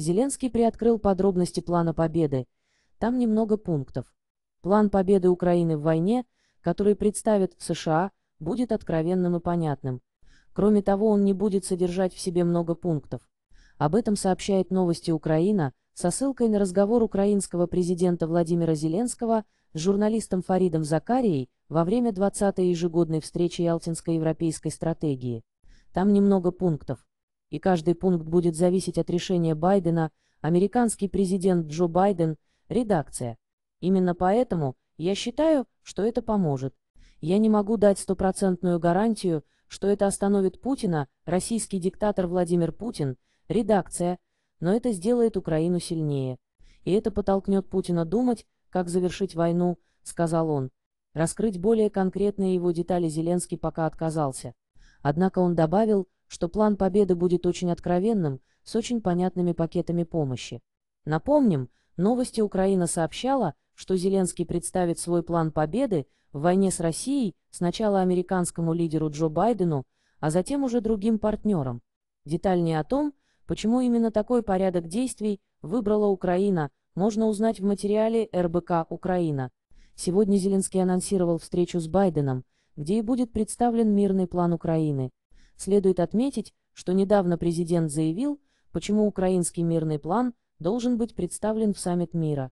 Зеленский приоткрыл подробности плана победы. Там немного пунктов. План победы Украины в войне, который представит США, будет откровенным и понятным. Кроме того, он не будет содержать в себе много пунктов. Об этом сообщает новости Украина со ссылкой на разговор украинского президента Владимира Зеленского с журналистом Фаридом Закарией во время 20-й ежегодной встречи Ялтинской европейской стратегии. Там немного пунктов и каждый пункт будет зависеть от решения Байдена, американский президент Джо Байден, редакция. Именно поэтому я считаю, что это поможет. Я не могу дать стопроцентную гарантию, что это остановит Путина, российский диктатор Владимир Путин, редакция, но это сделает Украину сильнее. И это подтолкнет Путина думать, как завершить войну, сказал он. Раскрыть более конкретные его детали Зеленский пока отказался. Однако он добавил, что план победы будет очень откровенным, с очень понятными пакетами помощи. Напомним, новости Украина сообщала, что Зеленский представит свой план победы в войне с Россией сначала американскому лидеру Джо Байдену, а затем уже другим партнерам. Детальнее о том, почему именно такой порядок действий выбрала Украина, можно узнать в материале РБК «Украина». Сегодня Зеленский анонсировал встречу с Байденом, где и будет представлен мирный план Украины. Следует отметить, что недавно президент заявил, почему украинский мирный план должен быть представлен в саммит мира,